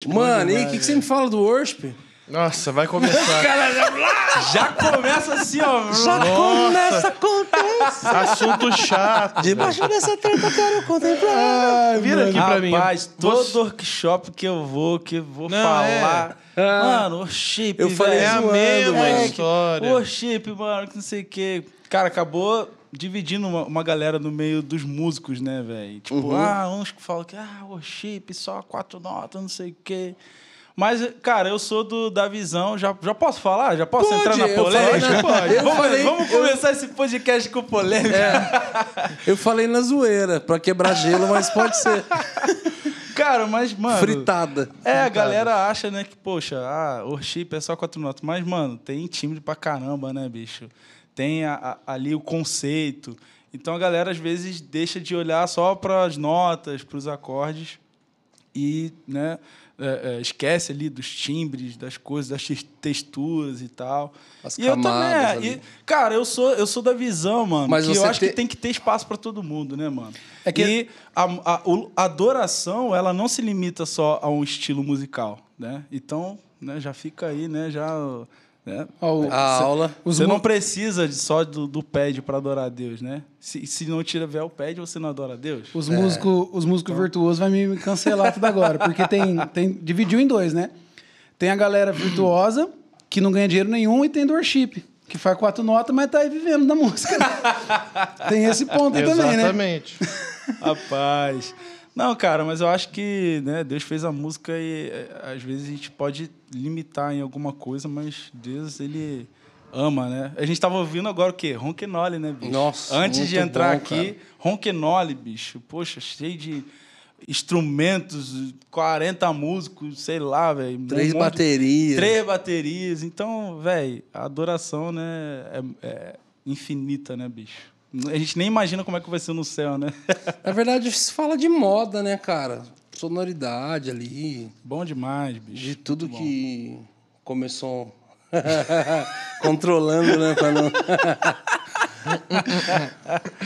Tipo, mano, e o que, que é. você me fala do worship? Nossa, vai começar. já... começa assim, ó. Já Nossa. começa, acontece. Assunto chato. Debaixo dessa treta, quero contemplar. Ai, Vira mano. aqui pra mim. Rapaz, todo Você... workshop que eu vou, que eu vou Não, falar. É... Ah, mano, worship, Eu falei, é a mesma é, história. Worship, mano, que não sei o quê. Cara, acabou dividindo uma, uma, galera no meio dos músicos, né, velho? Tipo, uhum. ah, uns que falam que, ah, o chip, só quatro notas, não sei o quê. Mas, cara, eu sou do, da visão. Já, já posso falar? Já posso pode, entrar na polêmica? Né? Vamos, falei, vamos, começar eu... esse podcast com polêmica. É, eu falei na zoeira, pra quebrar gelo, mas pode ser. Cara, mas, mano. Fritada. É, Fritada. a galera acha, né, que, poxa, ah, worship é só quatro notas. Mas, mano, tem time pra caramba, né, bicho? tem a, a, ali o conceito. Então a galera às vezes deixa de olhar só para as notas, para os acordes e né, é, é, esquece ali dos timbres, das coisas, das texturas e tal. As e eu também, é, e, cara, eu sou eu sou da visão, mano, Mas que eu acho te... que tem que ter espaço para todo mundo, né, mano? É que... E a, a, a adoração, ela não se limita só a um estilo musical, né? Então, né, já fica aí, né, já né? a cê, aula. Você não precisa de, só do, do pad para adorar a Deus, né? Se, se não tiver o pad, você não adora a Deus. Os é. músicos os músico então. virtuosos vão me cancelar tudo agora, porque tem, tem dividiu em dois, né? Tem a galera virtuosa, que não ganha dinheiro nenhum, e tem do worship, que faz quatro notas, mas tá aí vivendo da música. Né? tem esse ponto aí também, né? Exatamente. Rapaz. Não, cara, mas eu acho que né, Deus fez a música e eh, às vezes a gente pode limitar em alguma coisa, mas Deus, ele ama, né? A gente tava ouvindo agora o quê? Ronquenole, né, bicho? Nossa, Antes de entrar bom, aqui, Ronquenole, bicho. Poxa, cheio de instrumentos, 40 músicos, sei lá, velho. Três um baterias. De... Três baterias. Então, velho, a adoração, né, é, é infinita, né, bicho? A gente nem imagina como é que vai ser no céu, né? Na verdade, se fala de moda, né, cara? Sonoridade ali. Bom demais, bicho. De tudo Muito que bom. começou controlando, né? não...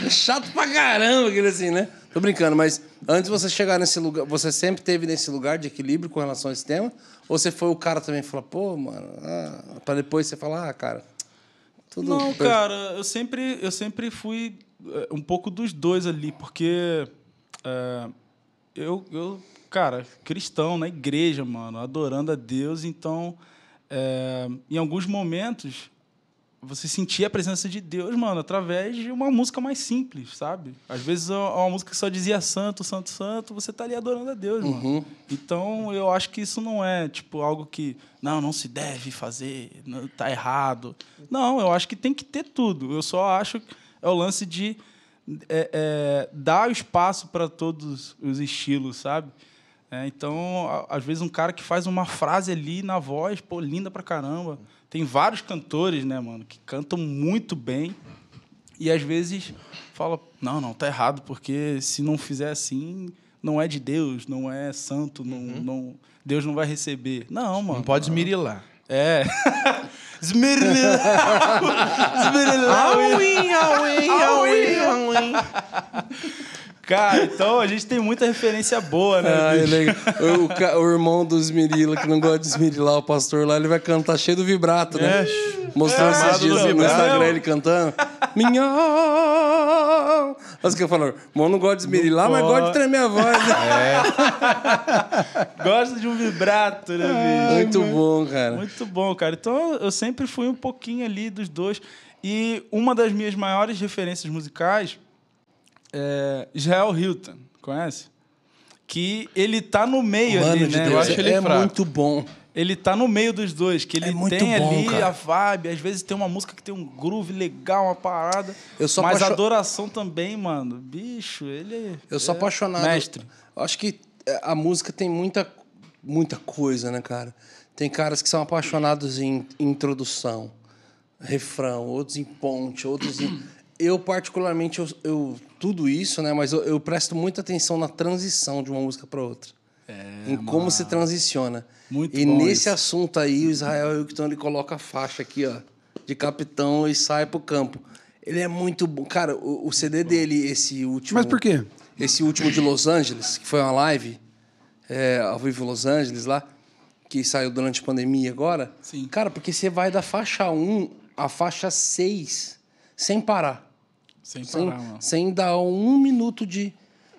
É chato pra caramba aquele assim, né? Tô brincando, mas antes de você chegar nesse lugar, você sempre teve nesse lugar de equilíbrio com relação a esse tema? Ou você foi o cara também e falou, pô, mano, ah, pra depois você falar, ah, cara, tudo Não, foi... cara, eu sempre, eu sempre fui eh, um pouco dos dois ali, porque é, eu, eu, cara, cristão na igreja, mano, adorando a Deus, então, é, em alguns momentos você sentia a presença de Deus, mano, através de uma música mais simples, sabe? Às vezes é uma música que só dizia santo, santo, santo, você tá ali adorando a Deus, mano. Uhum. Então, eu acho que isso não é, tipo, algo que, não, não se deve fazer, não, tá errado. Não, eu acho que tem que ter tudo. Eu só acho que é o lance de é, é, dar espaço para todos os estilos, sabe? É, então, às vezes um cara que faz uma frase ali na voz, pô, linda pra caramba tem vários cantores, né, mano, que cantam muito bem e às vezes fala: não, não, tá errado, porque se não fizer assim, não é de Deus, não é santo, não, uhum. não Deus não vai receber. Não, mano. Não pode esmirilar. É. Esmirilar. Cara, então a gente tem muita referência boa, né? Ah, é O, o, o, irmão do Esmerila, que não gosta de esmerilar, o pastor lá, ele vai cantar cheio do vibrato, né? É. Mostrou é, esses dias no Instagram ele cantando. Minhão! o que eu falo? Mão não gosta de esmerilar, mas gosta de tremer a voz. Né? É. gosta de um vibrato, né, bicho? Muito mano. bom, cara. Muito bom, cara. Então eu sempre fui um pouquinho ali dos dois. E uma das minhas maiores referências musicais é, Israel Hilton, conhece? Que ele tá no meio Mano ali, de né? Deus, Eu acho ele é fraco. muito bom. Ele tá no meio dos dois, que ele É tem bom, ali cara. a vibe, às vezes tem uma música que tem um groove legal, uma parada. Eu sou mas apaixo- adoração também, mano. Bicho, ele Eu sou é apaixonado. Mestre. Eu acho que é, a música tem muita, muita coisa, né, cara? Tem caras que são apaixonados em introdução, refrão, outros em ponte, outros em eu particularmente eu, eu, tudo isso, né? Mas eu, eu, presto muita atenção na transição de uma música para outra. É, em como se transiciona. Muito e nesse isso. assunto aí, o Israel Hilton, ele coloca a faixa aqui, ó, de capitão e sai pro campo. Ele é muito bom. Cara, o, o CD dele, esse último. Mas por quê? Esse último de Los Angeles, que foi uma live é, ao vivo Los Angeles lá, que saiu durante a pandemia agora. Sim. Cara, porque você vai da faixa 1 à faixa 6 sem parar. Sem, sem parar, mano. Sem dar um minuto de.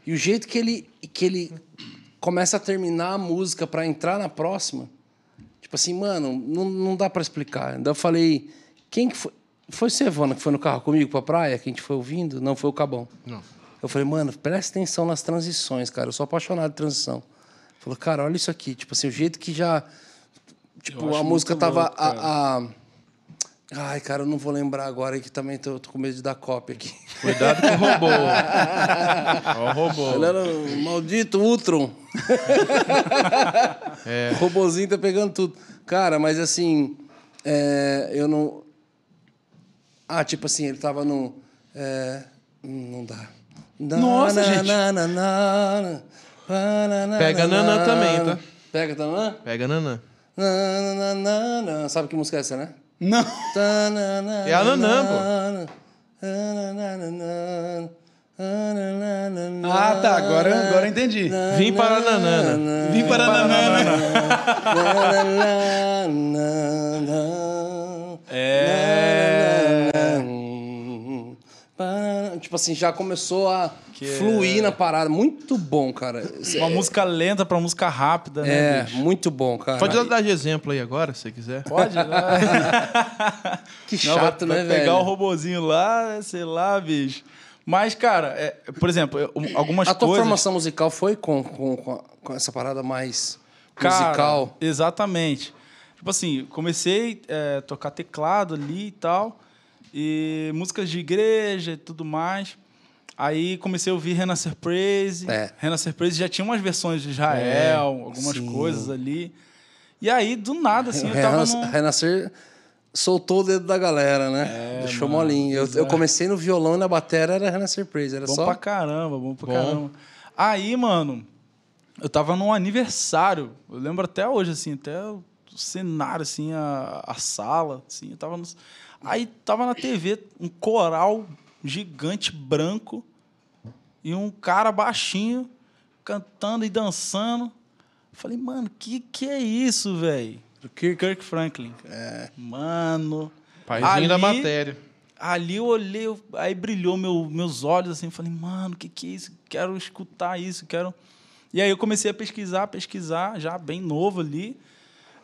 E o jeito que ele, que ele começa a terminar a música para entrar na próxima, tipo assim, mano, não, não dá para explicar. Ainda eu falei, quem que foi? Foi você, Evana, que foi no carro comigo pra praia, que a gente foi ouvindo? Não, foi o Cabão. Não. Eu falei, mano, presta atenção nas transições, cara. Eu sou apaixonado de transição. Falou, cara, olha isso aqui. Tipo assim, o jeito que já. Tipo, a música tava. a, a Ai, cara, eu não vou lembrar agora que também tô, tô com medo de dar cópia aqui. Cuidado com o robô. Ó, o robô. Não, o maldito Ultron. é. O robôzinho tá pegando tudo. Cara, mas assim, é, eu não. Ah, tipo assim, ele tava no. É... Não dá. Nossa, na, gente. Na, na, na, na, Pega Nanã também, tá? Pega Nanã? Pega Nanã. Sabe que música é essa, né? Não. É a nanã, pô. Ah, tá. Agora, agora eu entendi. Vim para Nanana. Vim para Nanana. É. Tipo assim, já começou a que Fluir é... na parada, muito bom, cara. Uma é... música lenta pra música rápida, né? É, muito bom, cara. Pode dar de exemplo aí agora, se você quiser. Pode, que chato, Não, né, velho? Pegar o robozinho lá, sei lá, bicho. Mas, cara, é, por exemplo, algumas coisas... A tua formação musical foi com, com, com essa parada mais cara, musical? exatamente. Tipo assim, comecei a é, tocar teclado ali e tal, e músicas de igreja e tudo mais. Aí comecei a ouvir Renascer Praise. É. Renascer Praise já tinha umas versões de Israel, é, algumas sim. coisas ali. E aí, do nada, assim, eu tava. Renascer soltou o dedo da galera, né? É, Deixou mano, molinho. Eu, eu, é. comecei no violão e na bateria era Renascer Praise. Era bom só... pra caramba, bom pra bom. caramba. Aí, mano, eu tava num aniversário. Eu lembro até hoje, assim, até o cenário, assim, a, a sala, assim, eu tava no... Aí tava na TV um coral gigante branco e um cara baixinho cantando e dançando. falei, mano, que que é isso, velho? Do Kirk Franklin. É. Mano. Paizinho ali, da matéria. Ali eu olhei, aí brilhou meu, meus olhos assim, falei, mano, que que é isso? Quero escutar isso, quero. E aí eu comecei a pesquisar, pesquisar, já bem novo ali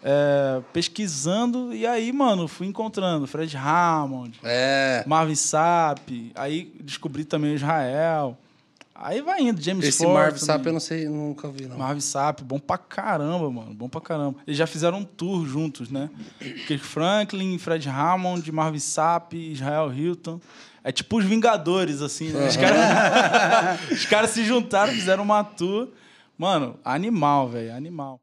é, pesquisando e aí, mano, fui encontrando Fred Hammond, é. Marvin Sapp, aí descobri também Israel. Aí vai indo, James Esse Ford. Esse Marvin Sapp eu não sei, nunca vi, não. Marvin Sapp, bom pra caramba, mano, bom pra caramba. Eles já fizeram um tour juntos, né? Kirk Franklin, Fred Hammond, Marvin Sapp, Israel Hilton. É tipo os Vingadores, assim, né? Os caras cara se juntaram, fizeram uma tour. Mano, animal, velho, animal.